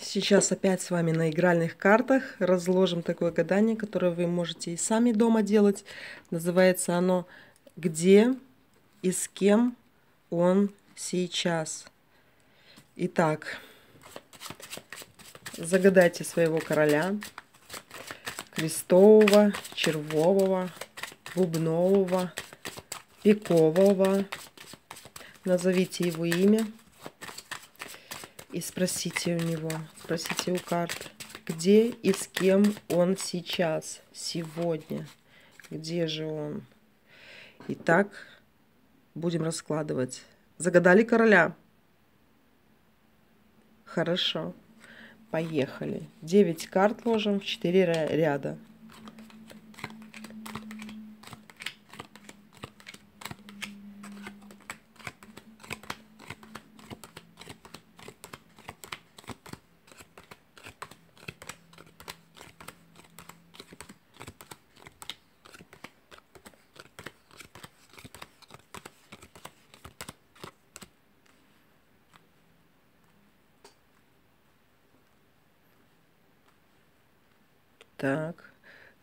Сейчас опять с вами на игральных картах разложим такое гадание, которое вы можете и сами дома делать. Называется оно «Где и с кем он сейчас?». Итак, загадайте своего короля. Крестового, червового, бубнового, пикового. Назовите его имя и спросите у него, спросите у карт, где и с кем он сейчас, сегодня, где же он. Итак, будем раскладывать. Загадали короля? Хорошо. Поехали. Девять карт ложим в четыре ряда. Так,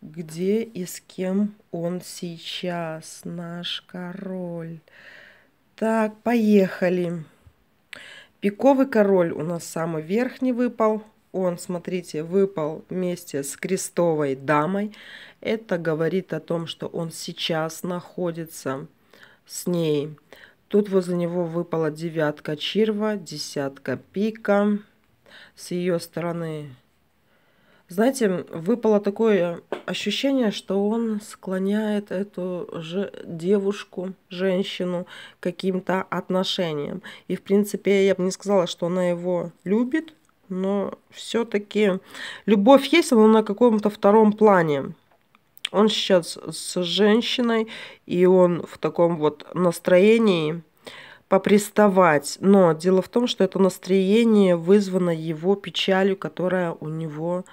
где и с кем он сейчас, наш король? Так, поехали. Пиковый король у нас самый верхний выпал. Он, смотрите, выпал вместе с крестовой дамой. Это говорит о том, что он сейчас находится с ней. Тут возле него выпала девятка черва, десятка пика. С ее стороны знаете, выпало такое ощущение, что он склоняет эту же девушку, женщину каким-то отношениям. И, в принципе, я бы не сказала, что она его любит, но все-таки любовь есть, но на каком-то втором плане. Он сейчас с женщиной, и он в таком вот настроении поприставать. Но дело в том, что это настроение вызвано его печалью, которая у него есть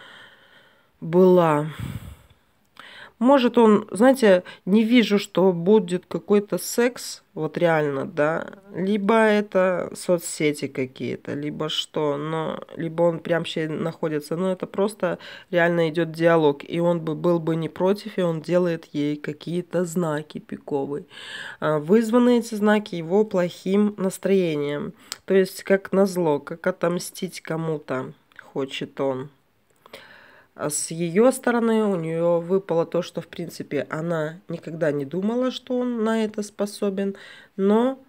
была. Может, он, знаете, не вижу, что будет какой-то секс, вот реально, да. Либо это соцсети какие-то, либо что, но либо он прям вообще находится. Но это просто реально идет диалог. И он бы был бы не против, и он делает ей какие-то знаки пиковые. А, вызванные эти знаки его плохим настроением. То есть, как назло, как отомстить кому-то хочет он с ее стороны у нее выпало то, что, в принципе, она никогда не думала, что он на это способен, но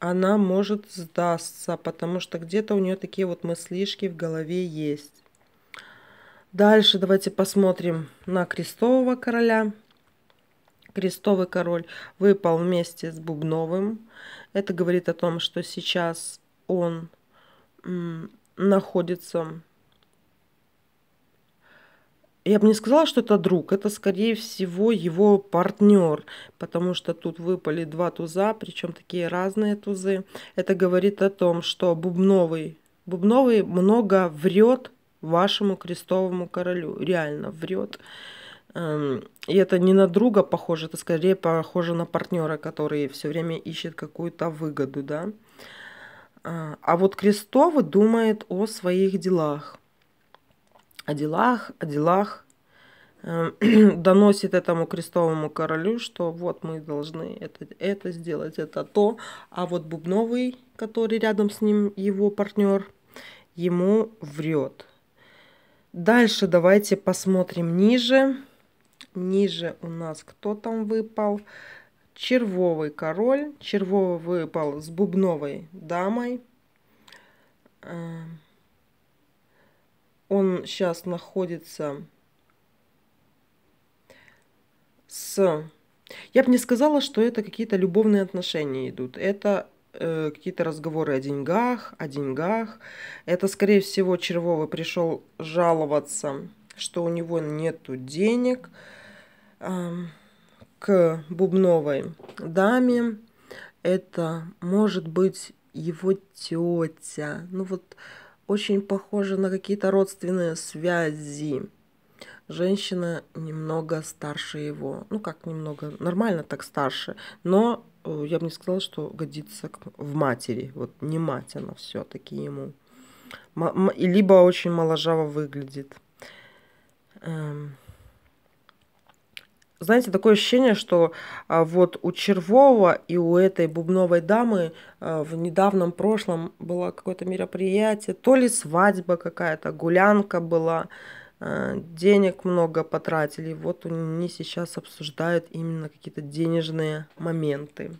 она может сдастся, потому что где-то у нее такие вот мыслишки в голове есть. Дальше давайте посмотрим на крестового короля. Крестовый король выпал вместе с Бубновым. Это говорит о том, что сейчас он находится я бы не сказала, что это друг, это скорее всего его партнер, потому что тут выпали два туза, причем такие разные тузы. Это говорит о том, что Бубновый, Бубновый много врет вашему крестовому королю, реально врет. Эм, и это не на друга похоже, это скорее похоже на партнера, который все время ищет какую-то выгоду, да. А, а вот Крестовый думает о своих делах о делах, о делах, эм, доносит этому крестовому королю, что вот мы должны это, это сделать, это то. А вот Бубновый, который рядом с ним, его партнер, ему врет. Дальше давайте посмотрим ниже. Ниже у нас кто там выпал? Червовый король. Червовый выпал с бубновой дамой. Эм, он сейчас находится с... Я бы не сказала, что это какие-то любовные отношения идут. Это э, какие-то разговоры о деньгах, о деньгах. Это, скорее всего, Червовый пришел жаловаться, что у него нету денег э, к бубновой даме. Это может быть его тетя. Ну вот очень похоже на какие-то родственные связи. Женщина немного старше его. Ну, как немного, нормально так старше. Но э, я бы не сказала, что годится в матери. Вот не мать она все-таки ему. И либо очень моложаво выглядит. Эм, знаете, такое ощущение, что а, вот у Червова и у этой бубновой дамы а, в недавнем прошлом было какое-то мероприятие, то ли свадьба какая-то, гулянка была, а, денег много потратили. Вот они сейчас обсуждают именно какие-то денежные моменты.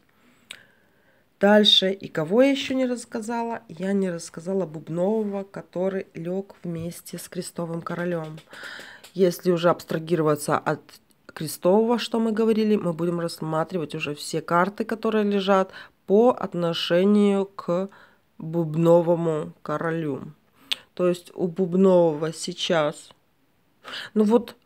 Дальше, и кого я еще не рассказала? Я не рассказала Бубнового, который лег вместе с Крестовым Королем. Если уже абстрагироваться от крестового, что мы говорили, мы будем рассматривать уже все карты, которые лежат по отношению к бубновому королю. То есть у бубнового сейчас, ну вот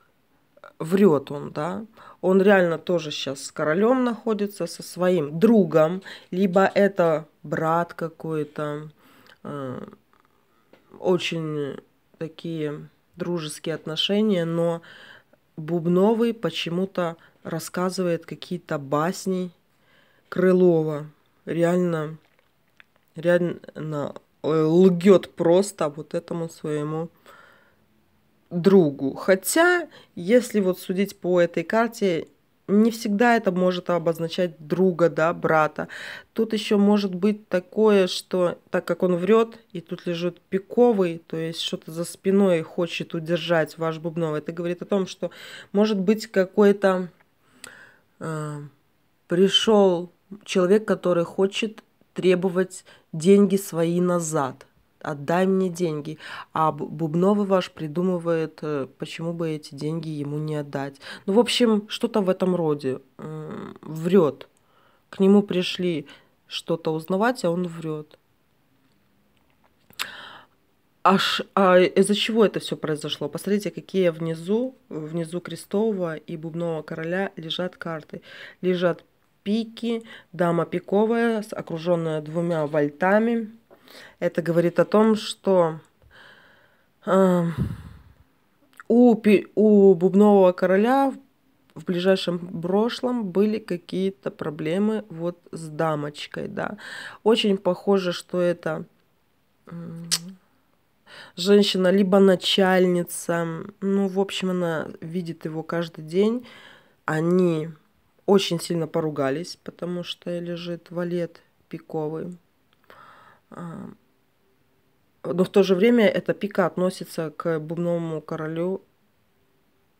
врет он, да, он реально тоже сейчас с королем находится, со своим другом, либо это брат какой-то, э, очень такие дружеские отношения, но Бубновый почему-то рассказывает какие-то басни Крылова. Реально, реально э, лгет просто вот этому своему другу. Хотя, если вот судить по этой карте, не всегда это может обозначать друга, да, брата. Тут еще может быть такое, что так как он врет, и тут лежит пиковый, то есть что-то за спиной хочет удержать ваш бубновый, это говорит о том, что может быть какой-то э, пришел человек, который хочет требовать деньги свои назад – отдай мне деньги. А Бубновый ваш придумывает, э, почему бы эти деньги ему не отдать. Ну, в общем, что-то в этом роде. Врет. К нему пришли что-то узнавать, а он врет. Аж, а из-за чего это все произошло? Посмотрите, какие внизу, внизу Крестового и Бубного короля лежат карты. Лежат пики, дама пиковая, окруженная двумя вольтами – это говорит о том, что э, у, у бубнового короля в ближайшем прошлом были какие-то проблемы вот с дамочкой, да. Очень похоже, что это женщина либо начальница, ну, в общем, она видит его каждый день. Они очень сильно поругались, потому что лежит валет пиковый. А, но в то же время эта пика относится к бубновому королю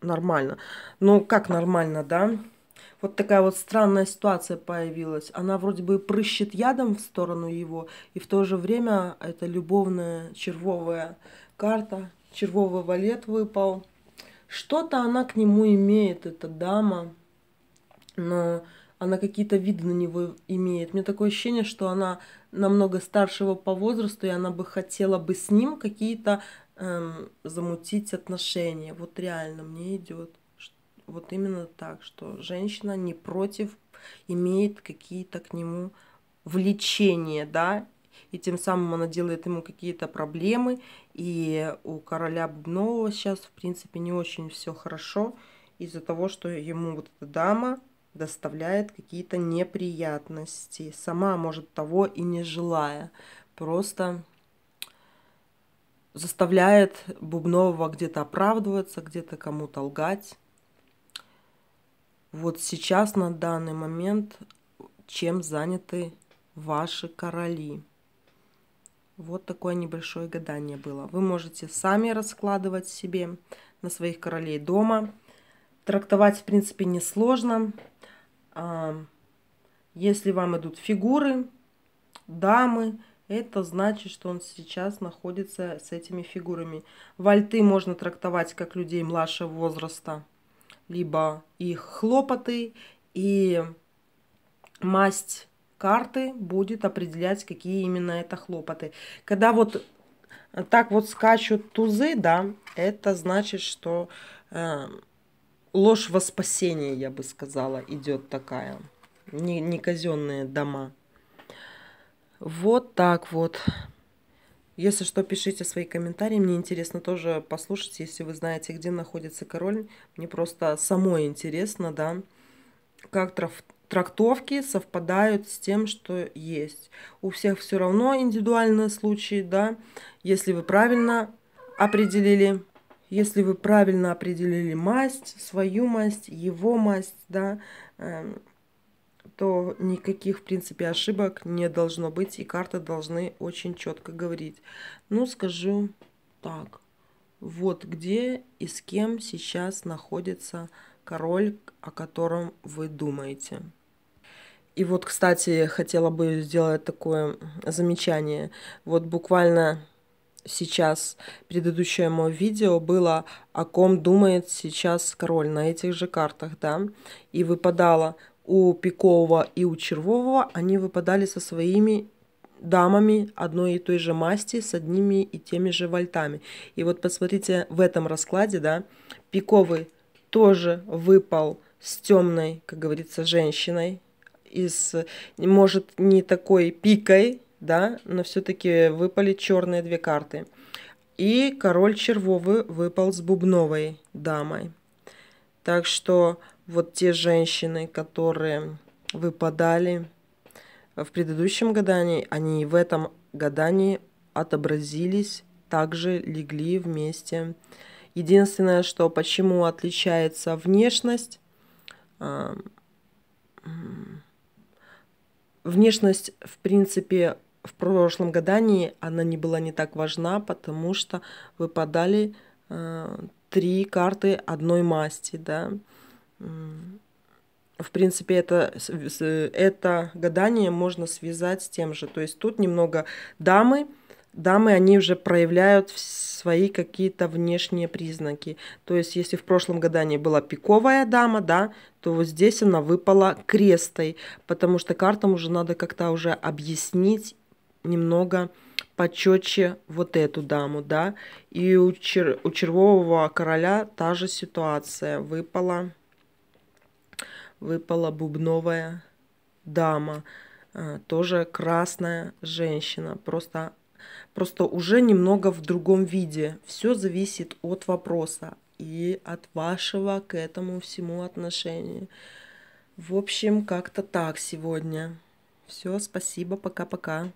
нормально. Ну, Но как нормально, да? Вот такая вот странная ситуация появилась. Она вроде бы прыщет ядом в сторону его, и в то же время это любовная червовая карта, червовый валет выпал. Что-то она к нему имеет, эта дама, но она какие-то виды на него имеет. Мне такое ощущение, что она намного старше его по возрасту, и она бы хотела бы с ним какие-то эм, замутить отношения. Вот реально мне идет вот именно так, что женщина не против, имеет какие-то к нему влечения, да, и тем самым она делает ему какие-то проблемы, и у короля Бубнова сейчас, в принципе, не очень все хорошо из-за того, что ему вот эта дама доставляет какие-то неприятности, сама может того и не желая, просто заставляет Бубнового где-то оправдываться, где-то кому-то лгать. Вот сейчас, на данный момент, чем заняты ваши короли. Вот такое небольшое гадание было. Вы можете сами раскладывать себе на своих королей дома. Трактовать, в принципе, несложно. Если вам идут фигуры, дамы, это значит, что он сейчас находится с этими фигурами. Вальты можно трактовать как людей младшего возраста, либо их хлопоты, и масть карты будет определять, какие именно это хлопоты. Когда вот так вот скачут тузы, да, это значит, что э, ложь во спасение, я бы сказала, идет такая. Не, не казенные дома. Вот так вот. Если что, пишите свои комментарии. Мне интересно тоже послушать, если вы знаете, где находится король. Мне просто самой интересно, да, как трав трактовки совпадают с тем, что есть. У всех все равно индивидуальные случаи, да, если вы правильно определили если вы правильно определили масть, свою масть, его масть, да, эм, то никаких, в принципе, ошибок не должно быть, и карты должны очень четко говорить. Ну, скажу так, вот где и с кем сейчас находится король, о котором вы думаете. И вот, кстати, хотела бы сделать такое замечание. Вот буквально сейчас предыдущее мое видео было о ком думает сейчас король на этих же картах, да, и выпадало у Пикового и у Червового, они выпадали со своими дамами одной и той же масти с одними и теми же вольтами. И вот посмотрите в этом раскладе, да, Пиковый тоже выпал с темной, как говорится, женщиной, из, может, не такой пикой, да, но все-таки выпали черные две карты. И король червовый выпал с бубновой дамой. Так что вот те женщины, которые выпадали в предыдущем гадании, они и в этом гадании отобразились, также легли вместе. Единственное, что почему отличается внешность, а, внешность, в принципе, в прошлом гадании она не была не так важна, потому что выпадали э, три карты одной масти, да. В принципе, это, это гадание можно связать с тем же. То есть тут немного дамы, дамы, они уже проявляют свои какие-то внешние признаки. То есть, если в прошлом гадании была пиковая дама, да, то вот здесь она выпала крестой, потому что картам уже надо как-то уже объяснить немного почетче вот эту даму, да. И у, чер у червового короля та же ситуация. Выпала, выпала бубновая дама, э, тоже красная женщина. Просто, просто уже немного в другом виде. Все зависит от вопроса и от вашего к этому всему отношения. В общем, как-то так сегодня. Все, спасибо, пока-пока.